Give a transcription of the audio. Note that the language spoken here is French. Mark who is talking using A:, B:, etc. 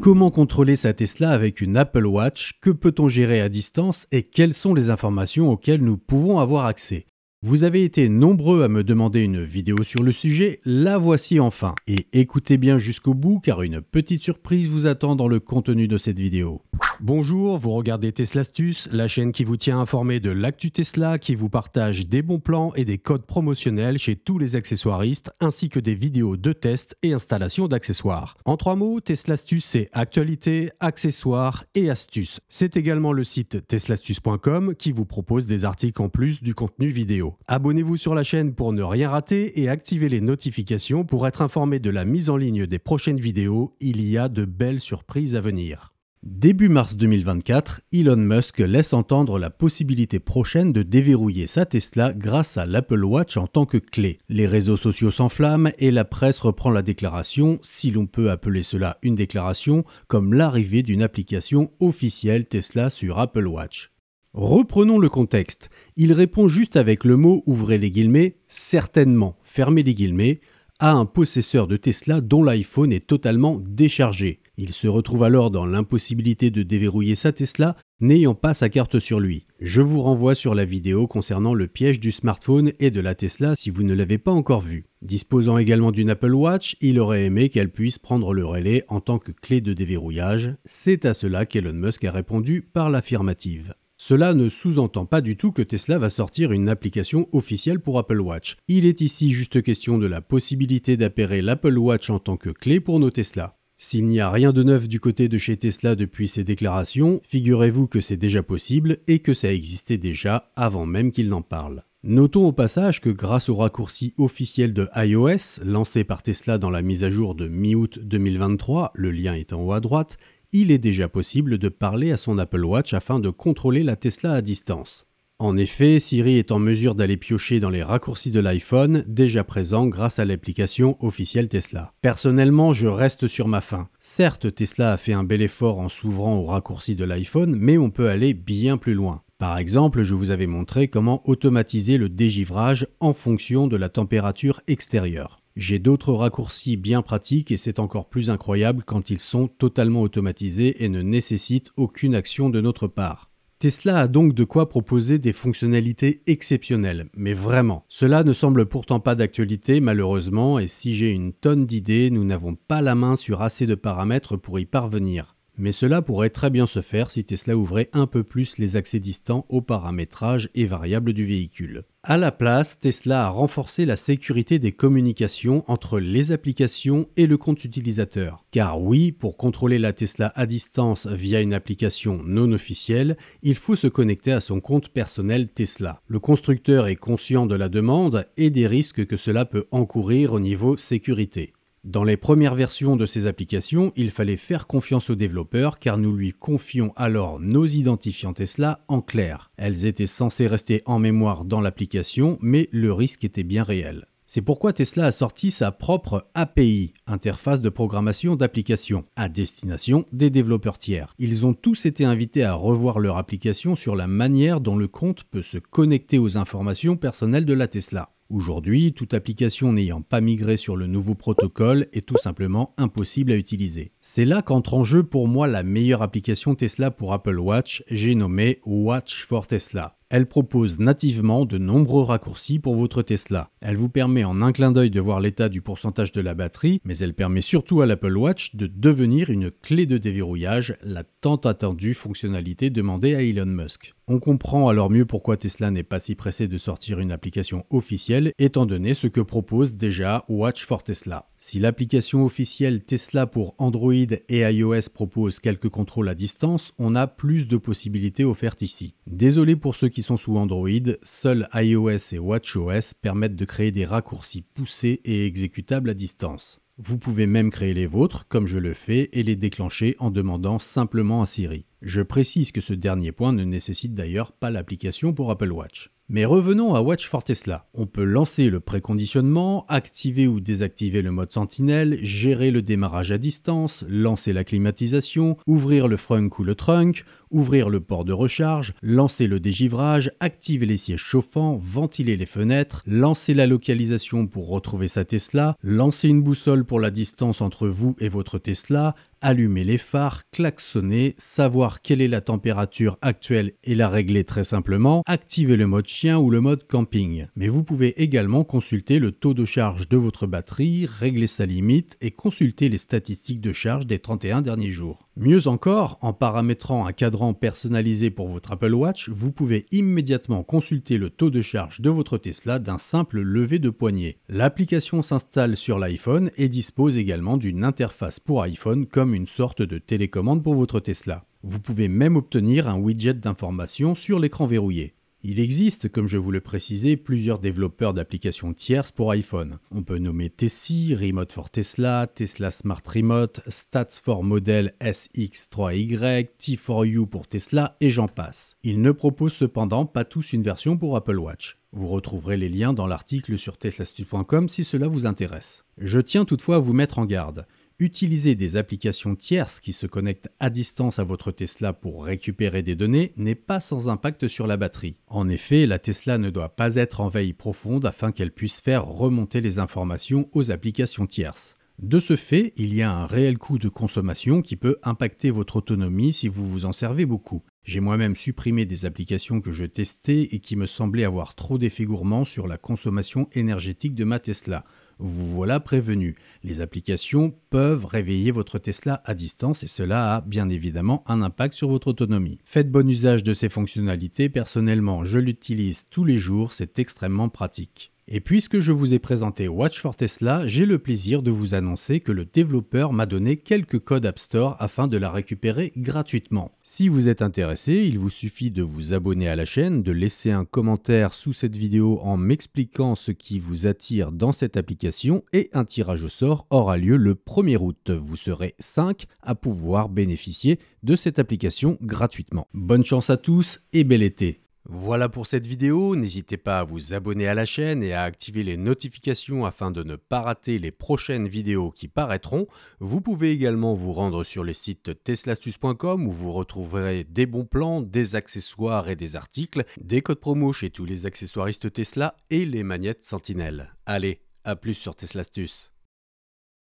A: Comment contrôler sa Tesla avec une Apple Watch Que peut-on gérer à distance Et quelles sont les informations auxquelles nous pouvons avoir accès Vous avez été nombreux à me demander une vidéo sur le sujet, la voici enfin. Et écoutez bien jusqu'au bout car une petite surprise vous attend dans le contenu de cette vidéo. Bonjour, vous regardez Tesla la chaîne qui vous tient informé de l'actu Tesla, qui vous partage des bons plans et des codes promotionnels chez tous les accessoiristes, ainsi que des vidéos de tests et installation d'accessoires. En trois mots, Tesla c'est actualité, accessoires et astuces. C'est également le site teslastuce.com qui vous propose des articles en plus du contenu vidéo. Abonnez-vous sur la chaîne pour ne rien rater et activez les notifications pour être informé de la mise en ligne des prochaines vidéos. Il y a de belles surprises à venir. Début mars 2024, Elon Musk laisse entendre la possibilité prochaine de déverrouiller sa Tesla grâce à l'Apple Watch en tant que clé. Les réseaux sociaux s'enflamment et la presse reprend la déclaration, si l'on peut appeler cela une déclaration, comme l'arrivée d'une application officielle Tesla sur Apple Watch. Reprenons le contexte. Il répond juste avec le mot ouvrez les guillemets certainement, fermez les guillemets à un possesseur de Tesla dont l'iPhone est totalement déchargé. Il se retrouve alors dans l'impossibilité de déverrouiller sa Tesla n'ayant pas sa carte sur lui. Je vous renvoie sur la vidéo concernant le piège du smartphone et de la Tesla si vous ne l'avez pas encore vue. Disposant également d'une Apple Watch, il aurait aimé qu'elle puisse prendre le relais en tant que clé de déverrouillage. C'est à cela qu'Elon Musk a répondu par l'affirmative. Cela ne sous-entend pas du tout que Tesla va sortir une application officielle pour Apple Watch. Il est ici juste question de la possibilité d'appairer l'Apple Watch en tant que clé pour nos Tesla. S'il n'y a rien de neuf du côté de chez Tesla depuis ses déclarations, figurez-vous que c'est déjà possible et que ça existait déjà avant même qu'il n'en parle. Notons au passage que grâce au raccourci officiel de iOS lancé par Tesla dans la mise à jour de mi-août 2023, le lien est en haut à droite, il est déjà possible de parler à son Apple Watch afin de contrôler la Tesla à distance. En effet, Siri est en mesure d'aller piocher dans les raccourcis de l'iPhone déjà présent grâce à l'application officielle Tesla. Personnellement, je reste sur ma faim. Certes, Tesla a fait un bel effort en s'ouvrant aux raccourcis de l'iPhone, mais on peut aller bien plus loin. Par exemple, je vous avais montré comment automatiser le dégivrage en fonction de la température extérieure. J'ai d'autres raccourcis bien pratiques et c'est encore plus incroyable quand ils sont totalement automatisés et ne nécessitent aucune action de notre part. Tesla a donc de quoi proposer des fonctionnalités exceptionnelles, mais vraiment. Cela ne semble pourtant pas d'actualité malheureusement et si j'ai une tonne d'idées, nous n'avons pas la main sur assez de paramètres pour y parvenir mais cela pourrait très bien se faire si Tesla ouvrait un peu plus les accès distants aux paramétrages et variables du véhicule. À la place, Tesla a renforcé la sécurité des communications entre les applications et le compte utilisateur. Car oui, pour contrôler la Tesla à distance via une application non officielle, il faut se connecter à son compte personnel Tesla. Le constructeur est conscient de la demande et des risques que cela peut encourir au niveau sécurité. Dans les premières versions de ces applications, il fallait faire confiance aux développeurs car nous lui confions alors nos identifiants Tesla en clair. Elles étaient censées rester en mémoire dans l'application, mais le risque était bien réel. C'est pourquoi Tesla a sorti sa propre API, interface de programmation d'Application, à destination des développeurs tiers. Ils ont tous été invités à revoir leur application sur la manière dont le compte peut se connecter aux informations personnelles de la Tesla. Aujourd'hui, toute application n'ayant pas migré sur le nouveau protocole est tout simplement impossible à utiliser. C'est là qu'entre en jeu pour moi la meilleure application Tesla pour Apple Watch, j'ai nommé Watch for Tesla. Elle propose nativement de nombreux raccourcis pour votre Tesla. Elle vous permet en un clin d'œil de voir l'état du pourcentage de la batterie, mais elle permet surtout à l'Apple Watch de devenir une clé de déverrouillage, la tant attendue fonctionnalité demandée à Elon Musk. On comprend alors mieux pourquoi Tesla n'est pas si pressé de sortir une application officielle, étant donné ce que propose déjà Watch for Tesla. Si l'application officielle Tesla pour Android et iOS propose quelques contrôles à distance, on a plus de possibilités offertes ici. Désolé pour ceux qui sont sous Android, seuls iOS et WatchOS permettent de créer des raccourcis poussés et exécutables à distance. Vous pouvez même créer les vôtres, comme je le fais, et les déclencher en demandant simplement à Siri. Je précise que ce dernier point ne nécessite d'ailleurs pas l'application pour Apple Watch. Mais revenons à Watch for Tesla. On peut lancer le préconditionnement, activer ou désactiver le mode sentinelle, gérer le démarrage à distance, lancer la climatisation, ouvrir le frunk ou le trunk, ouvrir le port de recharge, lancer le dégivrage, activer les sièges chauffants, ventiler les fenêtres, lancer la localisation pour retrouver sa Tesla, lancer une boussole pour la distance entre vous et votre Tesla, allumer les phares, klaxonner, savoir quelle est la température actuelle et la régler très simplement, activer le mode chien ou le mode camping. Mais vous pouvez également consulter le taux de charge de votre batterie, régler sa limite et consulter les statistiques de charge des 31 derniers jours. Mieux encore, en paramétrant un cadran personnalisé pour votre Apple Watch, vous pouvez immédiatement consulter le taux de charge de votre Tesla d'un simple lever de poignée. L'application s'installe sur l'iPhone et dispose également d'une interface pour iPhone comme une sorte de télécommande pour votre Tesla. Vous pouvez même obtenir un widget d'information sur l'écran verrouillé. Il existe, comme je vous le précisais, plusieurs développeurs d'applications tierces pour iPhone. On peut nommer Tessie, Remote for Tesla, Tesla Smart Remote, Stats for Model SX3Y, T4U pour Tesla et j'en passe. Ils ne proposent cependant pas tous une version pour Apple Watch. Vous retrouverez les liens dans l'article sur teslastu.com si cela vous intéresse. Je tiens toutefois à vous mettre en garde. Utiliser des applications tierces qui se connectent à distance à votre Tesla pour récupérer des données n'est pas sans impact sur la batterie. En effet, la Tesla ne doit pas être en veille profonde afin qu'elle puisse faire remonter les informations aux applications tierces. De ce fait, il y a un réel coût de consommation qui peut impacter votre autonomie si vous vous en servez beaucoup. J'ai moi-même supprimé des applications que je testais et qui me semblaient avoir trop d'effets gourmands sur la consommation énergétique de ma Tesla. Vous voilà prévenu, les applications peuvent réveiller votre Tesla à distance et cela a bien évidemment un impact sur votre autonomie. Faites bon usage de ces fonctionnalités, personnellement je l'utilise tous les jours, c'est extrêmement pratique. Et puisque je vous ai présenté Watch for Tesla, j'ai le plaisir de vous annoncer que le développeur m'a donné quelques codes App Store afin de la récupérer gratuitement. Si vous êtes intéressé, il vous suffit de vous abonner à la chaîne, de laisser un commentaire sous cette vidéo en m'expliquant ce qui vous attire dans cette application et un tirage au sort aura lieu le 1er août. Vous serez 5 à pouvoir bénéficier de cette application gratuitement. Bonne chance à tous et bel été voilà pour cette vidéo, n'hésitez pas à vous abonner à la chaîne et à activer les notifications afin de ne pas rater les prochaines vidéos qui paraîtront. Vous pouvez également vous rendre sur le site teslastus.com où vous retrouverez des bons plans, des accessoires et des articles, des codes promo chez tous les accessoiristes Tesla et les magnettes Sentinelle. Allez, à plus sur Teslastus